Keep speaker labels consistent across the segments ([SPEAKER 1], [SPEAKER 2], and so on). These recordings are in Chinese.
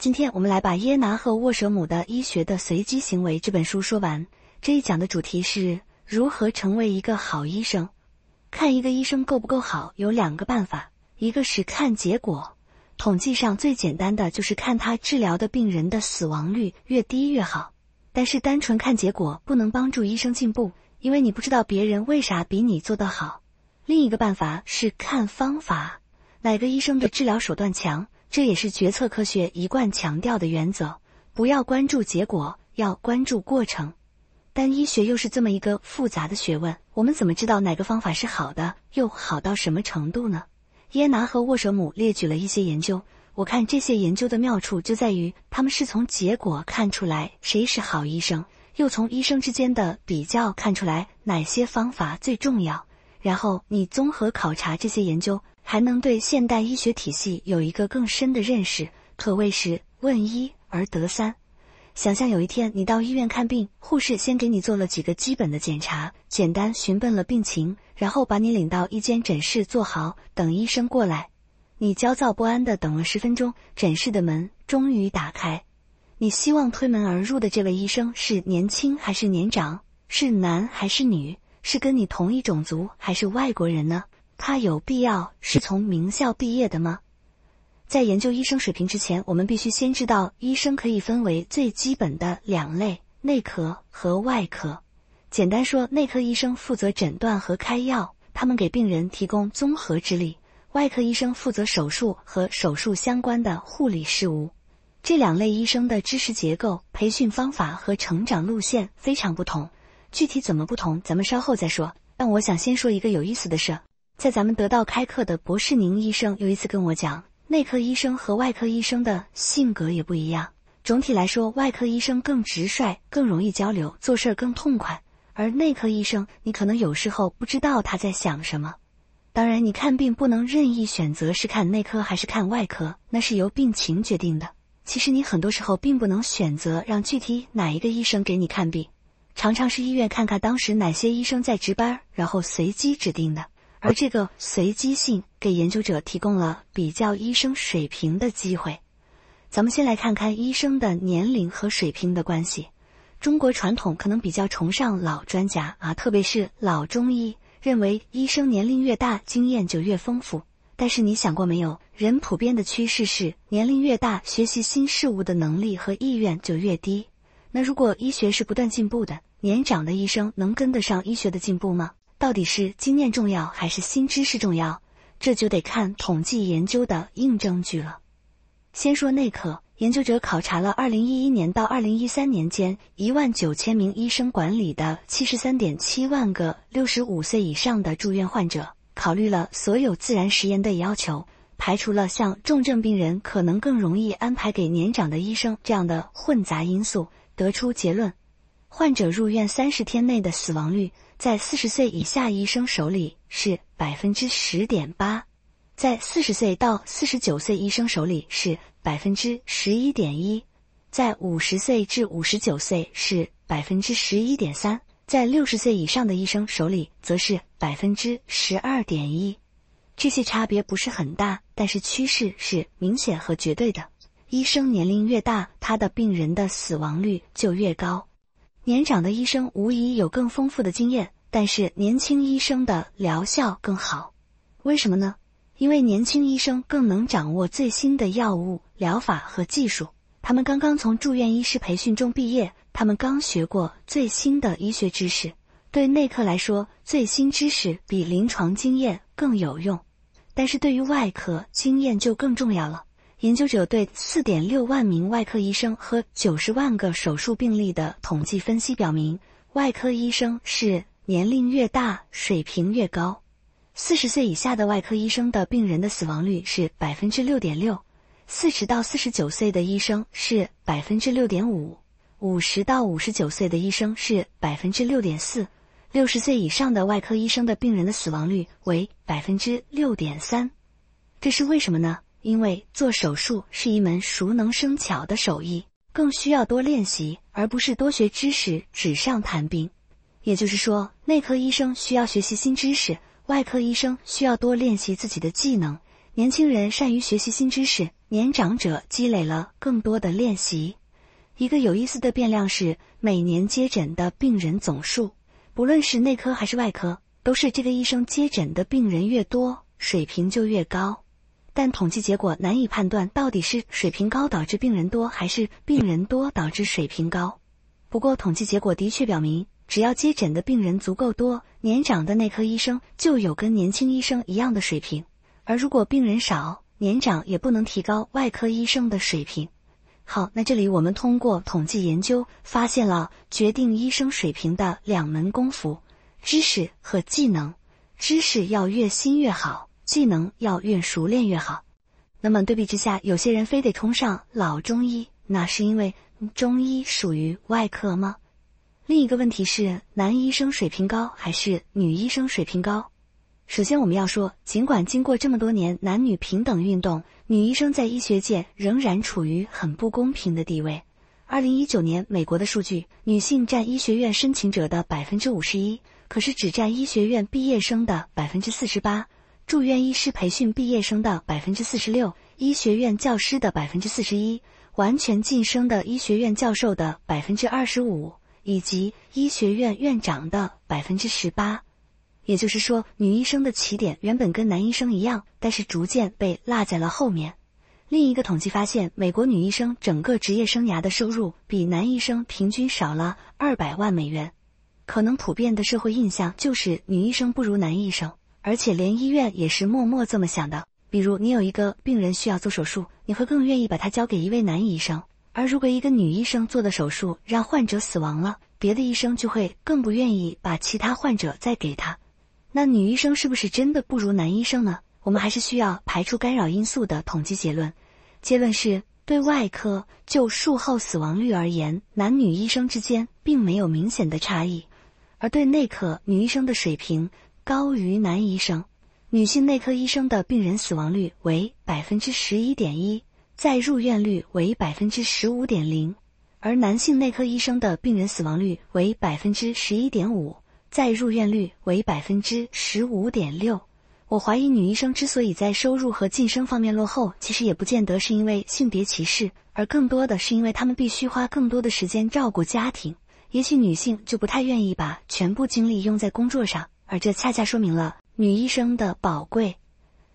[SPEAKER 1] 今天我们来把耶拿和沃舍姆的《医学的随机行为》这本书说完。这一讲的主题是如何成为一个好医生。看一个医生够不够好，有两个办法：一个是看结果，统计上最简单的就是看他治疗的病人的死亡率越低越好。但是单纯看结果不能帮助医生进步，因为你不知道别人为啥比你做得好。另一个办法是看方法，哪个医生的治疗手段强。这也是决策科学一贯强调的原则：不要关注结果，要关注过程。但医学又是这么一个复杂的学问，我们怎么知道哪个方法是好的，又好到什么程度呢？耶拿和沃舍姆列举了一些研究，我看这些研究的妙处就在于，他们是从结果看出来谁是好医生，又从医生之间的比较看出来哪些方法最重要。然后你综合考察这些研究，还能对现代医学体系有一个更深的认识，可谓是问一而得三。想象有一天你到医院看病，护士先给你做了几个基本的检查，简单询问了病情，然后把你领到一间诊室坐好，等医生过来。你焦躁不安的等了十分钟，诊室的门终于打开。你希望推门而入的这位医生是年轻还是年长？是男还是女？是跟你同一种族还是外国人呢？他有必要是从名校毕业的吗？在研究医生水平之前，我们必须先知道医生可以分为最基本的两类：内科和外科。简单说，内科医生负责诊断和开药，他们给病人提供综合治力；外科医生负责手术和手术相关的护理事务。这两类医生的知识结构、培训方法和成长路线非常不同。具体怎么不同，咱们稍后再说。但我想先说一个有意思的事，在咱们得到开课的博士宁医生有一次跟我讲，内科医生和外科医生的性格也不一样。总体来说，外科医生更直率，更容易交流，做事更痛快；而内科医生，你可能有时候不知道他在想什么。当然，你看病不能任意选择是看内科还是看外科，那是由病情决定的。其实你很多时候并不能选择让具体哪一个医生给你看病。常常是医院看看当时哪些医生在值班，然后随机指定的。而这个随机性给研究者提供了比较医生水平的机会。咱们先来看看医生的年龄和水平的关系。中国传统可能比较崇尚老专家啊，特别是老中医，认为医生年龄越大，经验就越丰富。但是你想过没有，人普遍的趋势是年龄越大，学习新事物的能力和意愿就越低。那如果医学是不断进步的？年长的医生能跟得上医学的进步吗？到底是经验重要还是新知识重要？这就得看统计研究的硬证据了。先说内科，研究者考察了2011年到2013年间19,000名医生管理的73.7万个65岁以上的住院患者，考虑了所有自然实验的要求，排除了像重症病人可能更容易安排给年长的医生这样的混杂因素，得出结论。患者入院三十天内的死亡率，在四十岁以下医生手里是百分之十点八，在四十岁到四十九岁医生手里是百分之十一点一，在五十岁至五十九岁是百分之十一点三，在六十岁以上的医生手里则是百分之十二点一。这些差别不是很大，但是趋势是明显和绝对的。医生年龄越大，他的病人的死亡率就越高。年长的医生无疑有更丰富的经验，但是年轻医生的疗效更好，为什么呢？因为年轻医生更能掌握最新的药物疗法和技术。他们刚刚从住院医师培训中毕业，他们刚学过最新的医学知识。对内科来说，最新知识比临床经验更有用，但是对于外科，经验就更重要了。研究者对四点六万名外科医生和九十万个手术病例的统计分析表明，外科医生是年龄越大水平越高。四十岁以下的外科医生的病人的死亡率是百分之六点六，四十到四十九岁的医生是百分之六点五，五十到五十九岁的医生是百分之六点四，六十岁以上的外科医生的病人的死亡率为百分之六点三。这是为什么呢？因为做手术是一门熟能生巧的手艺，更需要多练习，而不是多学知识纸上谈兵。也就是说，内科医生需要学习新知识，外科医生需要多练习自己的技能。年轻人善于学习新知识，年长者积累了更多的练习。一个有意思的变量是每年接诊的病人总数，不论是内科还是外科，都是这个医生接诊的病人越多，水平就越高。但统计结果难以判断，到底是水平高导致病人多，还是病人多导致水平高。不过，统计结果的确表明，只要接诊的病人足够多，年长的内科医生就有跟年轻医生一样的水平。而如果病人少，年长也不能提高外科医生的水平。好，那这里我们通过统计研究发现了决定医生水平的两门功夫：知识和技能。知识要越新越好。技能要越熟练越好。那么对比之下，有些人非得冲上老中医，那是因为中医属于外科吗？另一个问题是，男医生水平高还是女医生水平高？首先我们要说，尽管经过这么多年男女平等运动，女医生在医学界仍然处于很不公平的地位。二零一九年美国的数据，女性占医学院申请者的百分之五十一，可是只占医学院毕业生的百分之四十八。住院医师培训毕业生的百分之四十六，医学院教师的百分之四十一，完全晋升的医学院教授的百分之二十五，以及医学院院长的百分之十八。也就是说，女医生的起点原本跟男医生一样，但是逐渐被落在了后面。另一个统计发现，美国女医生整个职业生涯的收入比男医生平均少了二百万美元。可能普遍的社会印象就是女医生不如男医生。而且连医院也是默默这么想的。比如，你有一个病人需要做手术，你会更愿意把他交给一位男医生。而如果一个女医生做的手术让患者死亡了，别的医生就会更不愿意把其他患者再给他。那女医生是不是真的不如男医生呢？我们还是需要排除干扰因素的统计结论。结论是，对外科就术后死亡率而言，男女医生之间并没有明显的差异；而对内科，女医生的水平。高于男医生，女性内科医生的病人死亡率为百分之十一点一，在入院率为百分之十五点零，而男性内科医生的病人死亡率为百分之十一点五，在入院率为百分之十五点六。我怀疑女医生之所以在收入和晋升方面落后，其实也不见得是因为性别歧视，而更多的是因为她们必须花更多的时间照顾家庭，也许女性就不太愿意把全部精力用在工作上。而这恰恰说明了女医生的宝贵。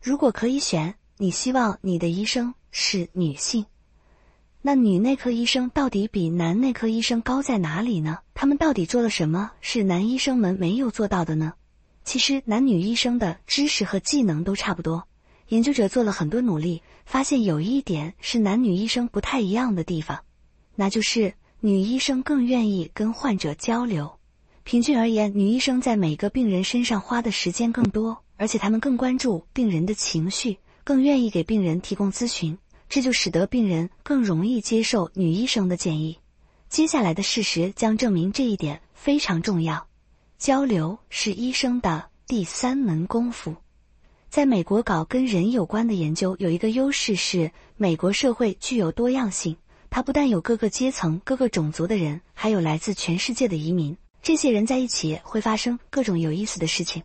[SPEAKER 1] 如果可以选，你希望你的医生是女性？那女内科医生到底比男内科医生高在哪里呢？他们到底做了什么，是男医生们没有做到的呢？其实，男女医生的知识和技能都差不多。研究者做了很多努力，发现有一点是男女医生不太一样的地方，那就是女医生更愿意跟患者交流。平均而言，女医生在每个病人身上花的时间更多，而且她们更关注病人的情绪，更愿意给病人提供咨询，这就使得病人更容易接受女医生的建议。接下来的事实将证明这一点非常重要。交流是医生的第三门功夫。在美国搞跟人有关的研究有一个优势是，美国社会具有多样性，它不但有各个阶层、各个种族的人，还有来自全世界的移民。这些人在一起会发生各种有意思的事情。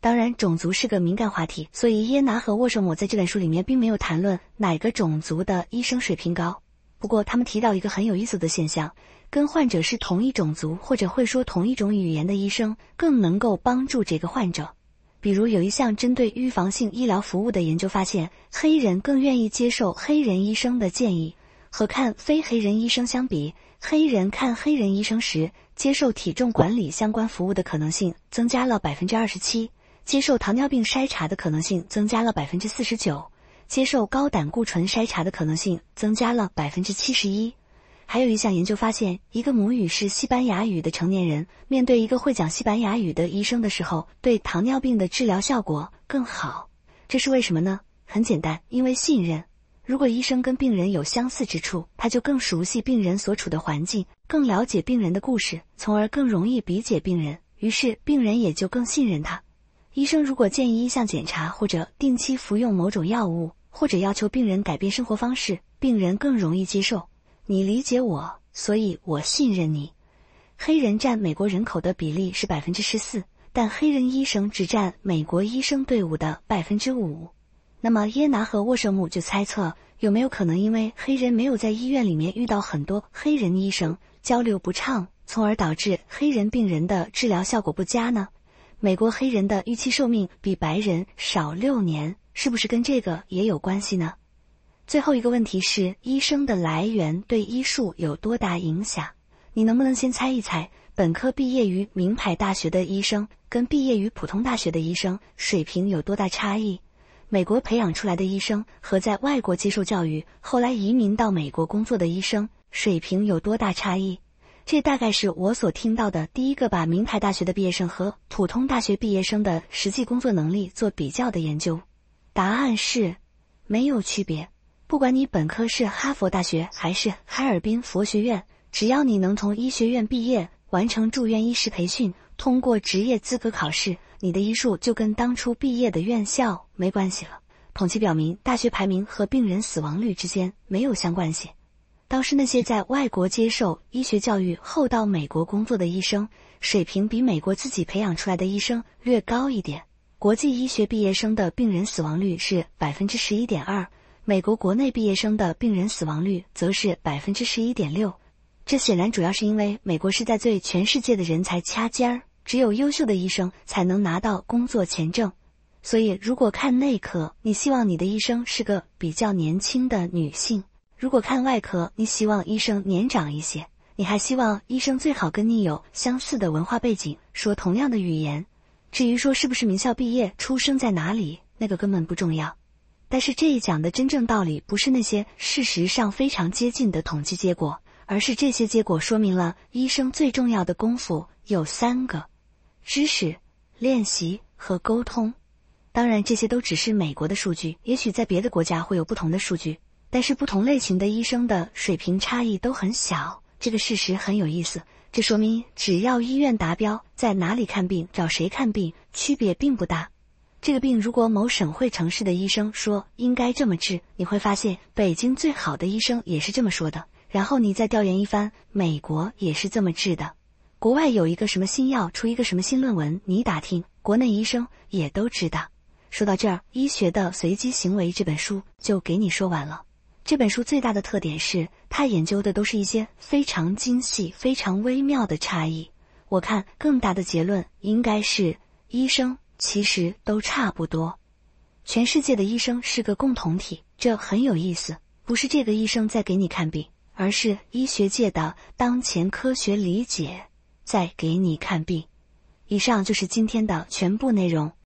[SPEAKER 1] 当然，种族是个敏感话题，所以耶拿和沃什姆在这本书里面并没有谈论哪个种族的医生水平高。不过，他们提到一个很有意思的现象：跟患者是同一种族或者会说同一种语言的医生更能够帮助这个患者。比如，有一项针对预防性医疗服务的研究发现，黑人更愿意接受黑人医生的建议。和看非黑人医生相比，黑人看黑人医生时，接受体重管理相关服务的可能性增加了百分之二十七，接受糖尿病筛查的可能性增加了百分之四十九，接受高胆固醇筛查的可能性增加了百分之七十一。还有一项研究发现，一个母语是西班牙语的成年人，面对一个会讲西班牙语的医生的时候，对糖尿病的治疗效果更好。这是为什么呢？很简单，因为信任。如果医生跟病人有相似之处，他就更熟悉病人所处的环境，更了解病人的故事，从而更容易理解病人。于是，病人也就更信任他。医生如果建议一项检查，或者定期服用某种药物，或者要求病人改变生活方式，病人更容易接受。你理解我，所以我信任你。黑人占美国人口的比例是百分之十四，但黑人医生只占美国医生队伍的百分之五。那么，耶拿和沃什姆就猜测，有没有可能因为黑人没有在医院里面遇到很多黑人医生，交流不畅，从而导致黑人病人的治疗效果不佳呢？美国黑人的预期寿命比白人少六年，是不是跟这个也有关系呢？最后一个问题是，医生的来源对医术有多大影响？你能不能先猜一猜，本科毕业于名牌大学的医生跟毕业于普通大学的医生水平有多大差异？美国培养出来的医生和在外国接受教育后来移民到美国工作的医生水平有多大差异？这大概是我所听到的第一个把名牌大学的毕业生和普通大学毕业生的实际工作能力做比较的研究。答案是，没有区别。不管你本科是哈佛大学还是哈尔滨佛学院，只要你能从医学院毕业，完成住院医师培训，通过职业资格考试。你的医术就跟当初毕业的院校没关系了。统计表明，大学排名和病人死亡率之间没有相关性，倒是那些在外国接受医学教育后到美国工作的医生，水平比美国自己培养出来的医生略高一点。国际医学毕业生的病人死亡率是百分之十一点二，美国国内毕业生的病人死亡率则是百分之十一点六。这显然主要是因为美国是在对全世界的人才掐尖儿。只有优秀的医生才能拿到工作签证，所以如果看内科，你希望你的医生是个比较年轻的女性；如果看外科，你希望医生年长一些。你还希望医生最好跟你有相似的文化背景，说同样的语言。至于说是不是名校毕业、出生在哪里，那个根本不重要。但是这一讲的真正道理不是那些事实上非常接近的统计结果，而是这些结果说明了医生最重要的功夫有三个。知识、练习和沟通，当然这些都只是美国的数据，也许在别的国家会有不同的数据。但是不同类型的医生的水平差异都很小，这个事实很有意思。这说明只要医院达标，在哪里看病、找谁看病，区别并不大。这个病如果某省会城市的医生说应该这么治，你会发现北京最好的医生也是这么说的。然后你再调研一番，美国也是这么治的。国外有一个什么新药，出一个什么新论文，你打听，国内医生也都知道。说到这儿，《医学的随机行为》这本书就给你说完了。这本书最大的特点是它研究的都是一些非常精细、非常微妙的差异。我看更大的结论应该是，医生其实都差不多，全世界的医生是个共同体，这很有意思。不是这个医生在给你看病，而是医学界的当前科学理解。再给你看病。以上就是今天的全部内容。